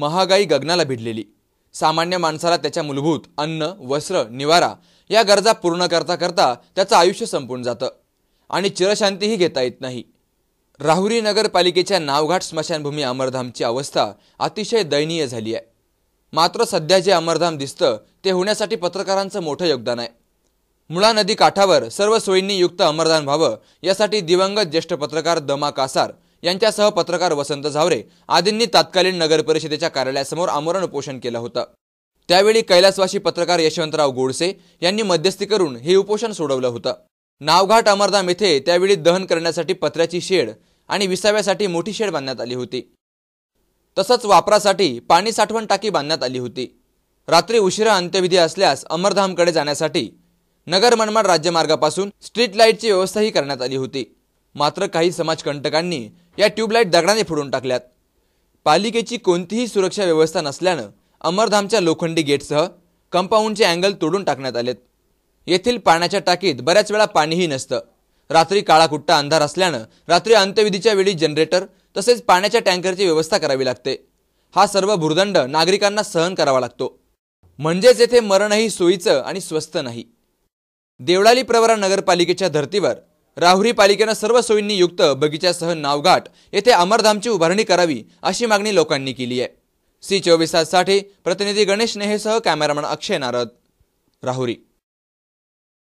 महागाई गगनाला भिडलेली सामान्य माणसाला त्याच्या मूलभूत अन्न वस्त्र निवारा या गरजा पूर्ण करता करता त्याचं आयुष्य संपून जातं आणि चिरशांतीही घेता येत नाही राहुरी नगरपालिकेच्या नावघाट स्मशानभूमी अमरधामची अवस्था अतिशय दयनीय झाली आहे मात्र सध्या जे अमरधाम दिसतं ते होण्यासाठी पत्रकारांचं मोठं योगदान आहे मुळा नदी काठावर सर्व सोयींनी युक्त अमरधाम व्हावं यासाठी दिवंगत ज्येष्ठ पत्रकार दमा कासार यांच्यासह पत्रकार वसंत झावरे आदींनी तत्कालीन नगर परिषदेच्या कार्यालयासमोर आमरण उपोषण केलं होतं त्यावेळी कैलासवासी पत्रकार यशवंतराव गोडसे यांनी मध्यस्थी करून हे उपोषण सोडवलं होतं नावघाट अमरधाम येथे त्यावेळी दहन करण्यासाठी पत्र्याची शेड आणि विसाव्यासाठी मोठी शेड बांधण्यात आली होती तसंच वापरासाठी पाणी साठवण टाकी बांधण्यात आली होती रात्री उशिरा अंत्यविधी असल्यास अमरधामकडे जाण्यासाठी नगर मनमाड राज्यमार्गापासून स्ट्रीट लाईटची व्यवस्थाही करण्यात आली होती मात्र काही समाजकंटकांनी या ट्यूबलाईट दगडाने फोडून टाकल्यात पालिकेची कोणतीही सुरक्षा व्यवस्था नसल्यानं अमरधामच्या लोखंडी गेटसह कंपाऊंडचे अँगल तोडून टाकण्यात आलेत येथील पाण्याच्या टाकीत बऱ्याच वेळा पाणीही नसतं रात्री काळाकुट्टा अंधार असल्यानं रात्री अंत्यविधीच्या वेळी जनरेटर तसेच पाण्याच्या टँकरची व्यवस्था करावी लागते हा सर्व भूर्दंड नागरिकांना सहन करावा लागतो म्हणजेच येथे मरणही सोयीचं आणि स्वस्त नाही देवळाली प्रवरा नगरपालिकेच्या धर्तीवर राहुरी पालिकेनं सर्व सोयींनी युक्त बगीच्यासह नावघाट येथे अमरधामची उभारणी करावी अशी मागणी लोकांनी केली आहे सी चोवीस प्रतिनिधी गणेश नेहेसह कॅमेरामन अक्षय नारद राहुरी